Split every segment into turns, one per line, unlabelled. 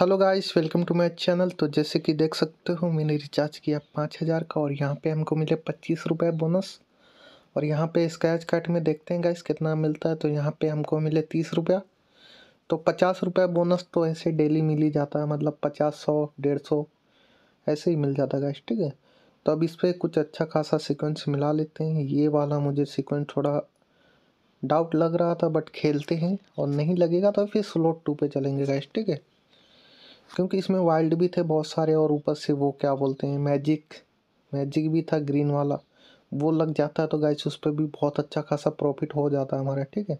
hello guys welcome to my channel तो जैसे कि देख सकते हो मैंने रिचार्ज किया पाँच हज़ार का और यहाँ पे हमको मिले पच्चीस रुपये बोनस और यहाँ पे स्क्रैच कार्ड में देखते हैं गाइस कितना मिलता है तो यहाँ पे हमको मिले तीस रुपया तो पचास रुपये बोनस तो ऐसे डेली मिल ही जाता है मतलब पचास सौ डेढ़ सौ ऐसे ही मिल जाता है गाइस ठीक है तो अब इस पर कुछ अच्छा खासा सिक्वेंस मिला लेते हैं ये वाला मुझे सिक्वेंस थोड़ा डाउट लग रहा था बट खेलते हैं और नहीं लगेगा तो फिर स्लोट टू पे चलेंगे गाइस ठीक है क्योंकि इसमें वाइल्ड भी थे बहुत सारे और ऊपर से वो क्या बोलते हैं मैजिक मैजिक भी था ग्रीन वाला वो लग जाता है तो गाइस उस पर भी बहुत अच्छा खासा प्रॉफिट हो जाता है हमारा ठीक है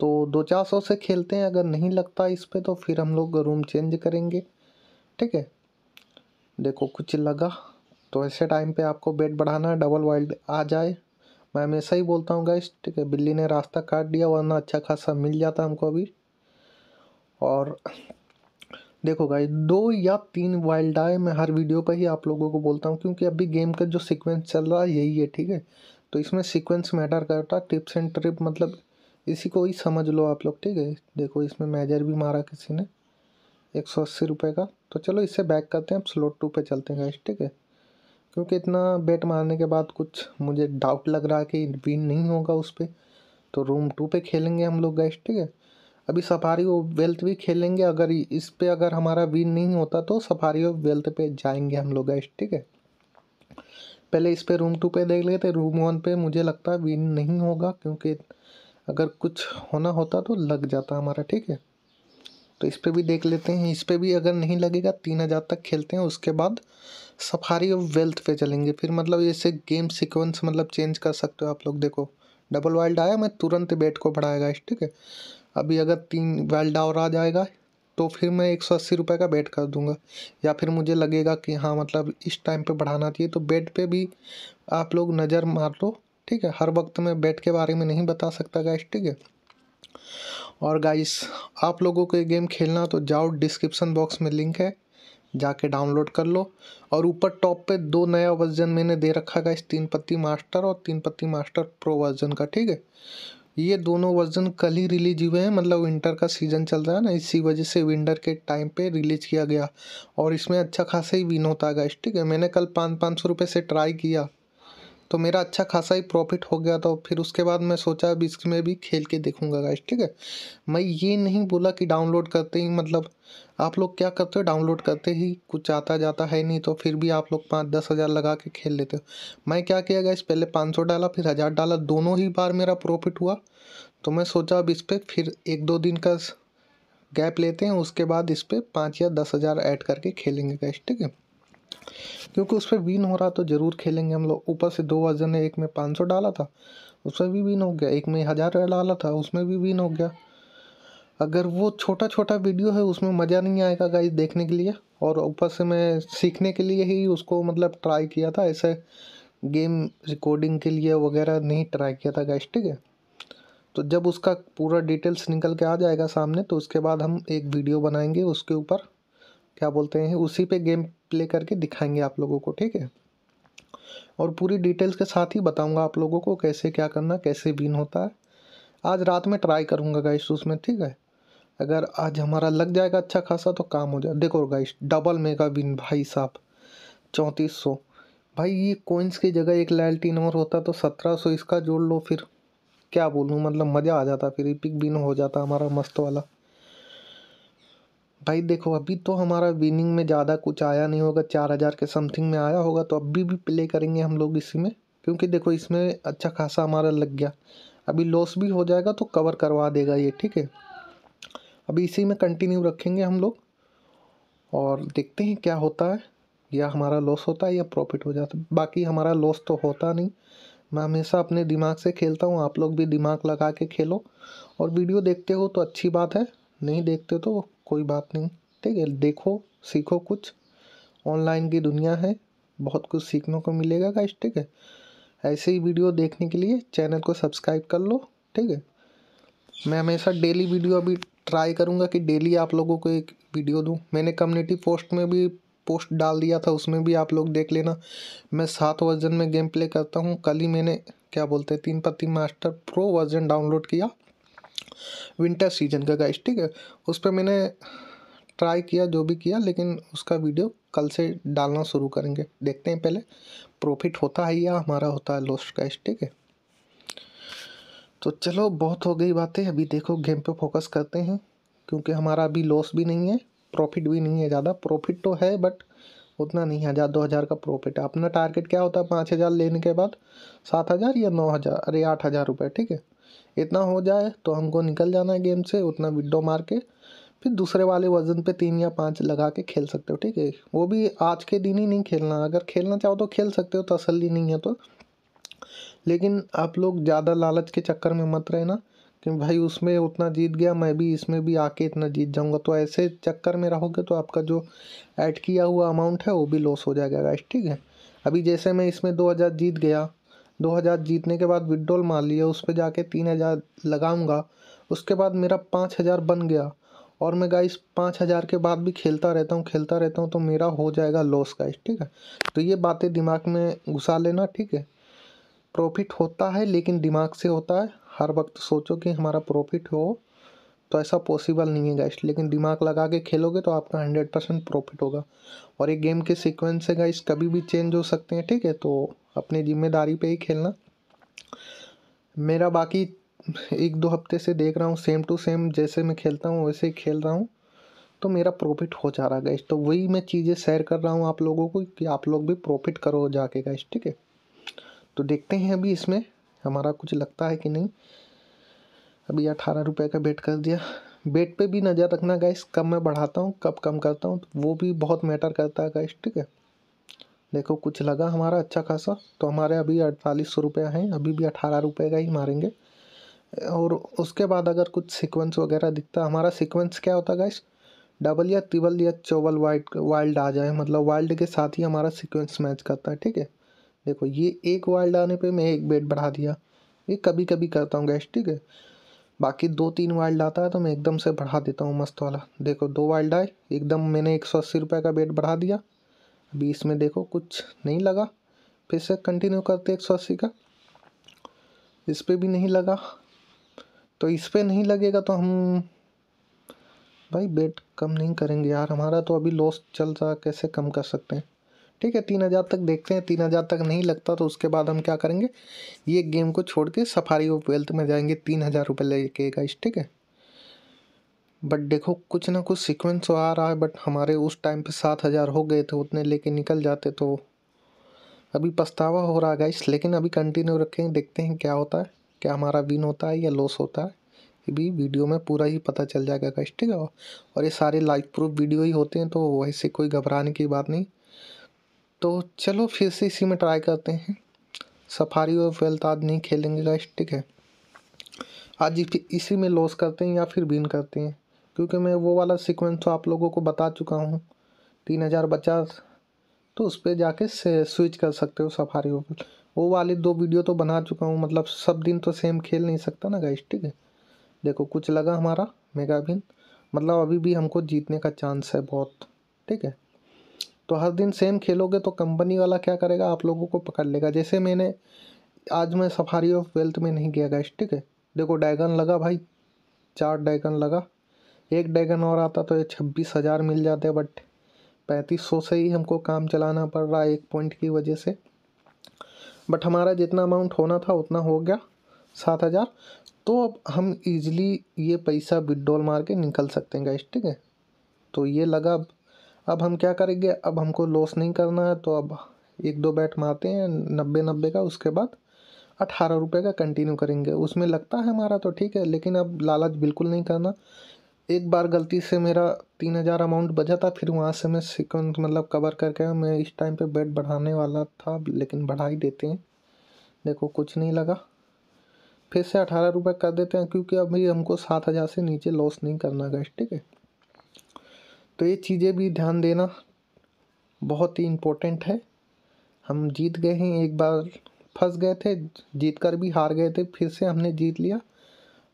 तो दो चार सौ से खेलते हैं अगर नहीं लगता इस पर तो फिर हम लोग रूम चेंज करेंगे ठीक है देखो कुछ लगा तो ऐसे टाइम पे आपको बेट बढ़ाना डबल वाइल्ड आ जाए मैं हमेशा ही बोलता हूँ गाइस ठीक है बिल्ली ने रास्ता काट दिया वरना अच्छा खासा मिल जाता हमको अभी और देखो गाई दो या तीन वाइल्ड आए मैं हर वीडियो पर ही आप लोगों को बोलता हूँ क्योंकि अभी गेम का जो सीक्वेंस चल रहा है यही है ठीक है तो इसमें सीक्वेंस मैटर करता है टिप्स एंड ट्रिप मतलब इसी को ही समझ लो आप लोग ठीक है देखो इसमें मेजर भी मारा किसी ने एक सौ अस्सी रुपये का तो चलो इससे बैक करते हैं अब स्लोट टू पे चलते हैं गाइस ठीक है क्योंकि इतना बेट मारने के बाद कुछ मुझे डाउट लग रहा है कि विन नहीं होगा उस पर तो रूम टू पे खेलेंगे हम लोग गैस ठीक है अभी सफारी ऑफ वेल्थ भी खेलेंगे अगर इस पर अगर हमारा विन नहीं होता तो सफारी ऑफ वेल्थ पे जाएंगे हम लोग गैस ठीक है पहले इस पे रूम टू पे देख लेते रूम वन पे मुझे लगता है विन नहीं होगा क्योंकि अगर कुछ होना होता तो लग जाता हमारा ठीक है तो इस पर भी देख लेते हैं इस पर भी अगर नहीं लगेगा तीन हज़ार तक खेलते हैं उसके बाद सफारी ऑफ वेल्थ पे चलेंगे फिर मतलब जैसे गेम सिक्वेंस मतलब चेंज कर सकते हो आप लोग देखो डबल वाइल्ड आया मैं तुरंत बेट को बढ़ाएगा ठीक है अभी अगर तीन वेल और आ जाएगा तो फिर मैं एक सौ अस्सी रुपये का बेट कर दूंगा या फिर मुझे लगेगा कि हाँ मतलब इस टाइम पे बढ़ाना चाहिए तो बेट पे भी आप लोग नज़र मार लो ठीक है हर वक्त मैं बेट के बारे में नहीं बता सकता गाइस ठीक है और गाइस आप लोगों को ये गेम खेलना तो जाओ डिस्क्रिप्सन बॉक्स में लिंक है जाके डाउनलोड कर लो और ऊपर टॉप पे दो नया वर्जन मैंने दे रखा गाइस तीन पत्ती मास्टर और तीन पत्ती मास्टर प्रो वर्जन का ठीक है ये दोनों वर्जन कल ही रिलीज हुए हैं मतलब विंटर का सीज़न चल रहा है ना इसी वजह से विंटर के टाइम पे रिलीज किया गया और इसमें अच्छा खासा ही विन होता है गाइस ठीक है मैंने कल पाँच पाँच सौ रुपये से ट्राई किया तो मेरा अच्छा खासा ही प्रॉफिट हो गया था फिर उसके बाद मैं सोचा अब इसमें भी खेल के देखूंगा गाइस ठीक है मैं ये नहीं बोला कि डाउनलोड करते ही मतलब आप लोग क्या करते हो डाउनलोड करते ही कुछ आता जाता है नहीं तो फिर भी आप लोग पाँच दस हज़ार लगा के खेल लेते हो मैं क्या किया गया पहले पाँच सौ डाला फिर हज़ार डाला दोनों ही बार मेरा प्रॉफिट हुआ तो मैं सोचा अब इस पर फिर एक दो दिन का गैप लेते हैं उसके बाद इस पर पाँच या दस हज़ार ऐड करके खेलेंगे गैस ठीक है क्योंकि उस पर विन हो रहा तो ज़रूर खेलेंगे हम लोग ऊपर से दो वर्जन है एक में पाँच सौ डाला था उसमें भी विन हो गया एक में हज़ार डाला था उसमें भी विन हो गया अगर वो छोटा छोटा वीडियो है उसमें मज़ा नहीं आएगा गाइस देखने के लिए और ऊपर से मैं सीखने के लिए ही उसको मतलब ट्राई किया था ऐसे गेम रिकॉर्डिंग के लिए वगैरह नहीं ट्राई किया था गाइस ठीक है तो जब उसका पूरा डिटेल्स निकल के आ जाएगा सामने तो उसके बाद हम एक वीडियो बनाएंगे उसके ऊपर क्या बोलते हैं उसी पे गेम प्ले करके दिखाएंगे आप लोगों को ठीक है और पूरी डिटेल्स के साथ ही बताऊंगा आप लोगों को कैसे क्या करना कैसे विन होता है आज रात में ट्राई करूंगा गाइस उसमें ठीक है अगर आज हमारा लग जाएगा अच्छा खासा तो काम हो जाए देखो गाइस डबल मेगा विन भाई साहब चौंतीस सौ भाई ये कोइंस की जगह एक लैल्टीन और होता तो सत्रह सौ इसका जोड़ लो फिर क्या बोलूँ मतलब मज़ा आ जाता फिर पिक विन हो जाता हमारा मस्त वाला भाई देखो अभी तो हमारा विनिंग में ज़्यादा कुछ आया नहीं होगा चार हज़ार के समथिंग में आया होगा तो अभी भी प्ले करेंगे हम लोग इसी में क्योंकि देखो इसमें अच्छा खासा हमारा लग गया अभी लॉस भी हो जाएगा तो कवर करवा देगा ये ठीक है अभी इसी में कंटिन्यू रखेंगे हम लोग और देखते हैं क्या होता है या हमारा लॉस होता है या प्रॉफिट हो जाता है बाकी हमारा लॉस तो होता नहीं मैं हमेशा अपने दिमाग से खेलता हूँ आप लोग भी दिमाग लगा के खेलो और वीडियो देखते हो तो अच्छी बात है नहीं देखते तो कोई बात नहीं ठीक है देखो सीखो कुछ ऑनलाइन की दुनिया है बहुत कुछ सीखने को मिलेगा गाइस ठीक है ऐसे ही वीडियो देखने के लिए चैनल को सब्सक्राइब कर लो ठीक है मैं हमेशा डेली वीडियो अभी ट्राई करूँगा कि डेली आप लोगों को एक वीडियो दूँ मैंने कम्युनिटी पोस्ट में भी पोस्ट डाल दिया था उसमें भी आप लोग देख लेना मैं सात वर्जन में गेम प्ले करता हूँ कल ही मैंने क्या बोलते हैं Teen Patti master pro version download किया विंटर सीजन का गाइस ठीक है उस पर मैंने ट्राई किया जो भी किया लेकिन उसका वीडियो कल से डालना शुरू करेंगे देखते हैं पहले प्रॉफिट होता है या हमारा होता है लॉस्ट गाइस ठीक है तो चलो बहुत हो गई बातें अभी देखो गेम पर फोकस करते हैं क्योंकि हमारा अभी लॉस भी नहीं है प्रॉफिट भी नहीं है ज़्यादा प्रॉफिट तो है बट उतना नहीं है हज़ार दो हज़ार का प्रॉफिट है अपना टारगेट क्या होता है पाँच हज़ार लेने के बाद सात हज़ार या नौ हज़ार अरे आठ हज़ार रुपये ठीक है इतना हो जाए तो हमको निकल जाना है गेम से उतना विडो मार के फिर दूसरे वाले वज़न पे तीन या पाँच लगा के खेल सकते हो ठीक है वो भी आज के दिन ही नहीं खेलना अगर खेलना चाहो तो खेल सकते हो तसली नहीं है तो लेकिन आप लोग ज़्यादा लालच के चक्कर में मत रहना कि भाई उसमें उतना जीत गया मैं भी इसमें भी आके इतना जीत जाऊंगा तो ऐसे चक्कर में रहोगे तो आपका जो ऐड किया हुआ अमाउंट है वो भी लॉस हो जाएगा गाइस ठीक है अभी जैसे मैं इसमें दो हज़ार जीत गया दो हज़ार जीतने के बाद विड्रॉल मार लिया उस पर जाके तीन हज़ार लगाऊंगा उसके बाद मेरा पाँच हज़ार बन गया और मैं गाइस पाँच हज़ार के बाद भी खेलता रहता हूँ खेलता रहता हूँ तो मेरा हो जाएगा लॉस गाइस ठीक है तो ये बातें दिमाग में घुसा लेना ठीक है प्रॉफिट होता है लेकिन दिमाग से होता है हर वक्त सोचो कि हमारा प्रॉफिट हो तो ऐसा पॉसिबल नहीं है गाइस लेकिन दिमाग लगा के खेलोगे तो आपका हंड्रेड परसेंट प्रॉफिट होगा और ये गेम के सीक्वेंस से गाइस कभी भी चेंज हो सकते हैं ठीक है तो अपनी जिम्मेदारी पे ही खेलना मेरा बाकी एक दो हफ्ते से देख रहा हूँ सेम टू सेम जैसे मैं खेलता हूँ वैसे ही खेल रहा हूँ तो मेरा प्रॉफिट हो जा रहा है गाइस तो वही मैं चीज़ें शेयर कर रहा हूँ आप लोगों को कि आप लोग भी प्रॉफिट करो जाके गाइस ठीक है तो देखते हैं अभी इसमें हमारा कुछ लगता है कि नहीं अभी अठारह रुपये का बेट कर दिया बेट पे भी नज़र रखना गाइस कब मैं बढ़ाता हूँ कब कम करता हूँ तो वो भी बहुत मैटर करता है गाइस ठीक है देखो कुछ लगा हमारा अच्छा खासा तो हमारे अभी अड़तालीस सौ रुपये हैं अभी भी अठारह रुपये का ही मारेंगे और उसके बाद अगर कुछ सीक्वेंस वगैरह दिखता हमारा सीक्वेंस क्या होता गाइस डबल या तिबल या चोबल वाइट वाइल्ड आ जाए मतलब वाइल्ड के साथ ही हमारा सिक्वेंस मैच करता है ठीक है देखो ये एक वाइल्ड आने पर मैं एक बेट बढ़ा दिया ये कभी कभी करता हूँ गैस ठीक है बाकी दो तीन वाइल्ड आता है तो मैं एकदम से बढ़ा देता हूँ मस्त वाला देखो दो वाइल्ड आए एकदम मैंने एक सौ अस्सी रुपये का बेट बढ़ा दिया अभी इसमें देखो कुछ नहीं लगा फिर से कंटिन्यू करते एक सौ अस्सी का इस पर भी नहीं लगा तो इस पर नहीं लगेगा तो हम भाई बेट कम नहीं करेंगे यार हमारा तो अभी लॉस चल रहा कैसे कम कर सकते हैं ठीक है तीन हज़ार तक देखते हैं तीन हज़ार तक नहीं लगता तो उसके बाद हम क्या करेंगे ये गेम को छोड़ के सफारी ऑफ वेल्थ में जाएंगे तीन हज़ार रुपये लेके गाइस ठीक है बट देखो कुछ ना कुछ सीक्वेंस तो आ रहा है बट हमारे उस टाइम पे सात हज़ार हो गए थे उतने लेके निकल जाते तो अभी पछतावा हो रहा है गाइस लेकिन अभी कंटिन्यू रखेंगे देखते हैं क्या होता है क्या हमारा विन होता है या लॉस होता है ये भी वीडियो में पूरा ही पता चल जाएगा गाइस ठीक है और ये सारे लाइव प्रूफ वीडियो ही होते हैं तो वैसे कोई घबराने की बात नहीं तो चलो फिर से इसी में ट्राई करते हैं सफारी और आज नहीं खेलेंगे गाइस ठीक है आज इसी में लॉस करते हैं या फिर विन करते हैं क्योंकि मैं वो वाला सीक्वेंस तो आप लोगों को बता चुका हूँ तीन हज़ार पचास तो उस पर जाके स्विच कर सकते हो सफारी ओपन वो वाली दो वीडियो तो बना चुका हूँ मतलब सब दिन तो सेम खेल नहीं सकता ना गाइस ठीक है देखो कुछ लगा हमारा मेगा विन मतलब अभी भी हमको जीतने का चांस है बहुत ठीक है तो हर दिन सेम खेलोगे तो कंपनी वाला क्या करेगा आप लोगों को पकड़ लेगा जैसे मैंने आज मैं सफारी ऑफ वेल्थ में नहीं गया गैस ठीक है देखो डैगन लगा भाई चार डैगन लगा एक डैगन और आता तो ये छब्बीस हज़ार मिल जाते बट पैंतीस सौ से ही हमको काम चलाना पड़ रहा है एक पॉइंट की वजह से बट हमारा जितना अमाउंट होना था उतना हो गया सात हज़ार तो अब हम इजली ये पैसा विड्रॉल मार के निकल सकते हैं गैस ठीक है तो ये लगा अब हम क्या करेंगे अब हमको लॉस नहीं करना है तो अब एक दो बैट मारते हैं नब्बे नब्बे का उसके बाद अठारह रुपये का कंटिन्यू करेंगे उसमें लगता है हमारा तो ठीक है लेकिन अब लालच बिल्कुल नहीं करना एक बार गलती से मेरा तीन हज़ार अमाउंट बचा था फिर वहाँ से मैं सिक्वेंस मतलब कवर करके मैं इस टाइम पे बेट बढ़ाने वाला था लेकिन बढ़ा ही देते हैं देखो कुछ नहीं लगा फिर से अठारह रुपये कर देते हैं क्योंकि अभी हमको सात हज़ार से नीचे लॉस नहीं करना गए ठीक है तो ये चीज़ें भी ध्यान देना बहुत ही इम्पोर्टेंट है हम जीत गए हैं एक बार फंस गए थे जीत कर भी हार गए थे फिर से हमने जीत लिया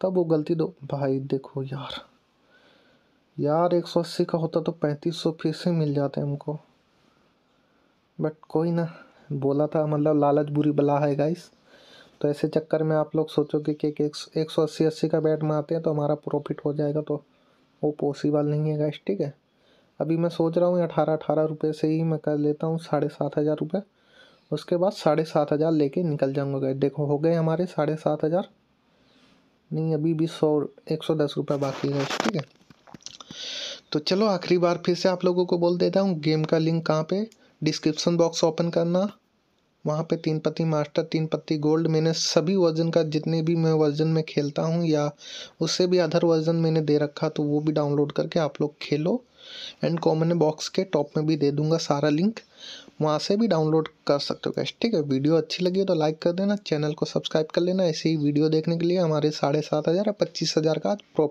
तब वो गलती दो भाई देखो यार यार एक सौ अस्सी का होता तो पैंतीस सौ फिर से मिल जाते हमको बट कोई ना बोला था मतलब लालच बुरी बला है गाइस तो ऐसे चक्कर में आप लोग सोचोगे कि एक सौ अस्सी अस्सी का बैट मारते हैं तो हमारा प्रॉफिट हो जाएगा तो वो पॉसिबल नहीं है गाइस ठीक है अभी मैं सोच रहा हूँ अठारह अठारह रुपये से ही मैं कर लेता हूँ साढ़े सात हज़ार रुपये उसके बाद साढ़े सात हज़ार लेके निकल जाऊँगा गए देखो हो गए हमारे साढ़े सात हज़ार नहीं अभी भी सौ एक सौ दस रुपये बाकी है ठीक है तो चलो आखिरी बार फिर से आप लोगों को बोल देता हूँ गेम का लिंक कहाँ पे डिस्क्रिप्शन बॉक्स ओपन करना वहाँ पे तीन पत्ती मास्टर तीन पत्ती गोल्ड मैंने सभी वर्जन का जितने भी मैं वर्जन में खेलता हूँ या उससे भी अदर वर्जन मैंने दे रखा तो वो भी डाउनलोड करके आप लोग खेलो एंड कॉमन बॉक्स के टॉप में भी दे दूंगा सारा लिंक वहाँ से भी डाउनलोड कर सकते हो कैश ठीक है वीडियो अच्छी लगी हो तो लाइक कर देना चैनल को सब्सक्राइब कर लेना ऐसे ही वीडियो देखने के लिए हमारे साढ़े सात हज़ार या पच्चीस हज़ार का आज